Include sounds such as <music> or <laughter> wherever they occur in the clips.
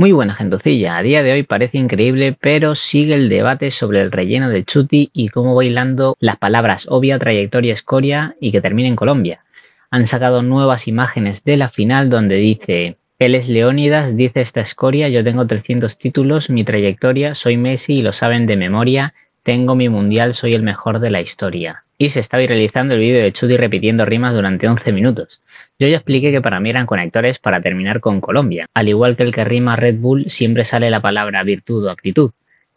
Muy buena gentucilla, a día de hoy parece increíble, pero sigue el debate sobre el relleno de Chuti y cómo bailando las palabras obvia, trayectoria, escoria y que termina en Colombia. Han sacado nuevas imágenes de la final donde dice, él es Leónidas, dice esta escoria, yo tengo 300 títulos, mi trayectoria, soy Messi y lo saben de memoria, tengo mi mundial, soy el mejor de la historia y se está viralizando el vídeo de Chudi repitiendo rimas durante 11 minutos. Yo ya expliqué que para mí eran conectores para terminar con Colombia, al igual que el que rima Red Bull siempre sale la palabra virtud o actitud,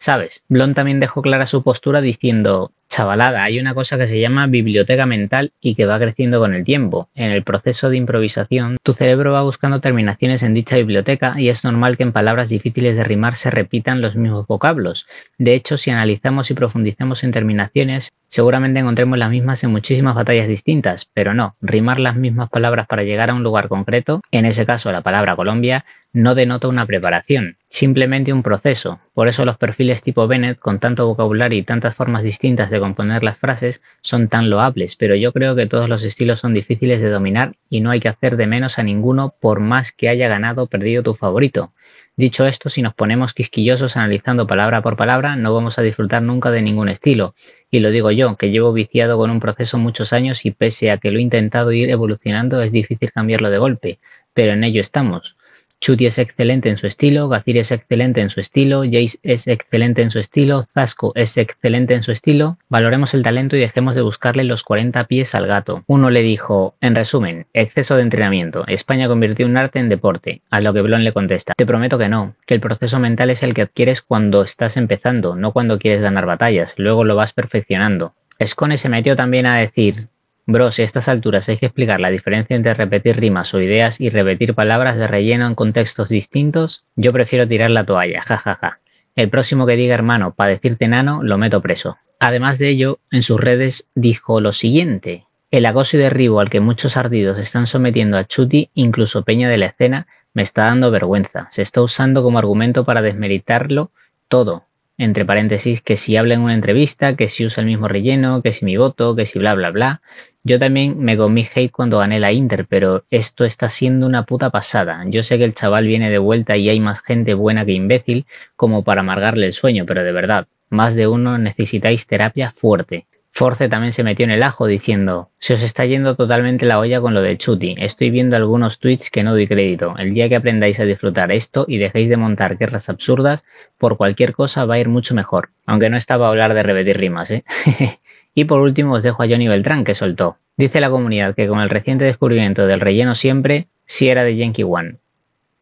¿Sabes? Blon también dejó clara su postura diciendo, chavalada, hay una cosa que se llama biblioteca mental y que va creciendo con el tiempo. En el proceso de improvisación, tu cerebro va buscando terminaciones en dicha biblioteca y es normal que en palabras difíciles de rimar se repitan los mismos vocablos. De hecho, si analizamos y profundizamos en terminaciones, seguramente encontremos las mismas en muchísimas batallas distintas, pero no, rimar las mismas palabras para llegar a un lugar concreto, en ese caso la palabra Colombia, no denota una preparación, simplemente un proceso. Por eso los perfiles tipo Bennett, con tanto vocabulario y tantas formas distintas de componer las frases, son tan loables, pero yo creo que todos los estilos son difíciles de dominar y no hay que hacer de menos a ninguno por más que haya ganado o perdido tu favorito. Dicho esto, si nos ponemos quisquillosos analizando palabra por palabra, no vamos a disfrutar nunca de ningún estilo. Y lo digo yo, que llevo viciado con un proceso muchos años y pese a que lo he intentado ir evolucionando, es difícil cambiarlo de golpe. Pero en ello estamos. Chuti es excelente en su estilo, Gacir es excelente en su estilo, Jace es excelente en su estilo, Zasco es excelente en su estilo. Valoremos el talento y dejemos de buscarle los 40 pies al gato. Uno le dijo, en resumen, exceso de entrenamiento. España convirtió un arte en deporte. A lo que Blon le contesta, te prometo que no, que el proceso mental es el que adquieres cuando estás empezando, no cuando quieres ganar batallas. Luego lo vas perfeccionando. Escone se metió también a decir, Bro, si a estas alturas hay que explicar la diferencia entre repetir rimas o ideas y repetir palabras de relleno en contextos distintos. Yo prefiero tirar la toalla, jajaja. Ja, ja. El próximo que diga hermano para decirte nano, lo meto preso. Además de ello, en sus redes dijo lo siguiente. El acoso y derribo al que muchos ardidos están sometiendo a Chuti, incluso Peña de la escena, me está dando vergüenza. Se está usando como argumento para desmeritarlo todo entre paréntesis, que si habla en una entrevista, que si usa el mismo relleno, que si mi voto, que si bla, bla, bla. Yo también me comí hate cuando gané la Inter, pero esto está siendo una puta pasada. Yo sé que el chaval viene de vuelta y hay más gente buena que imbécil como para amargarle el sueño, pero de verdad, más de uno necesitáis terapia fuerte. Force también se metió en el ajo diciendo, se os está yendo totalmente la olla con lo de Chuti, estoy viendo algunos tweets que no doy crédito, el día que aprendáis a disfrutar esto y dejéis de montar guerras absurdas, por cualquier cosa va a ir mucho mejor, aunque no estaba a hablar de repetir rimas, ¿eh? <laughs> y por último os dejo a Johnny Beltrán que soltó, dice la comunidad que con el reciente descubrimiento del relleno siempre, si era de Yankee One.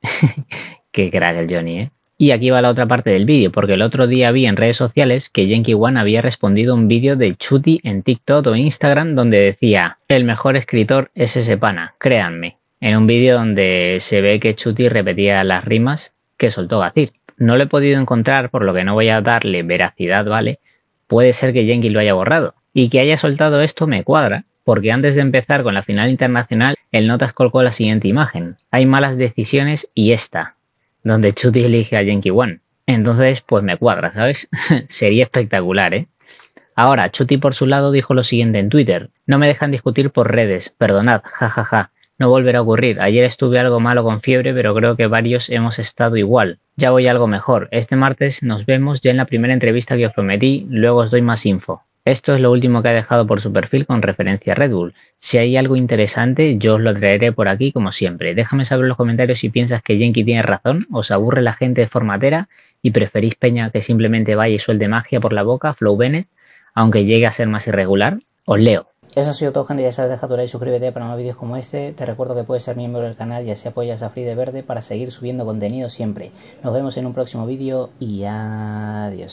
<laughs> Qué crack el Johnny, ¿eh? Y aquí va la otra parte del vídeo, porque el otro día vi en redes sociales que Yankee One había respondido un vídeo de Chuty en TikTok o Instagram donde decía, el mejor escritor es ese pana, créanme. En un vídeo donde se ve que Chuty repetía las rimas que soltó Gacir. No lo he podido encontrar, por lo que no voy a darle veracidad, ¿vale? Puede ser que Yankee lo haya borrado. Y que haya soltado esto me cuadra, porque antes de empezar con la final internacional, el Notas colgó la siguiente imagen. Hay malas decisiones y esta donde Chuty elige a Yankee One. Entonces, pues me cuadra, ¿sabes? <laughs> Sería espectacular, ¿eh? Ahora, Chuty por su lado dijo lo siguiente en Twitter. No me dejan discutir por redes, perdonad, jajaja. Ja, ja. No volverá a ocurrir. Ayer estuve algo malo con fiebre, pero creo que varios hemos estado igual. Ya voy algo mejor. Este martes nos vemos ya en la primera entrevista que os prometí, luego os doy más info. Esto es lo último que ha dejado por su perfil con referencia a Red Bull. Si hay algo interesante, yo os lo traeré por aquí como siempre. Déjame saber en los comentarios si piensas que Yenki tiene razón, os aburre la gente de formatera y preferís Peña que simplemente vaya y suelte magia por la boca, Flow Bennett, aunque llegue a ser más irregular. Os leo. Eso ha sido todo gente, ya sabes, deja tu like, suscríbete para más vídeos como este. Te recuerdo que puedes ser miembro del canal y así apoyas a Free Verde para seguir subiendo contenido siempre. Nos vemos en un próximo vídeo y adiós.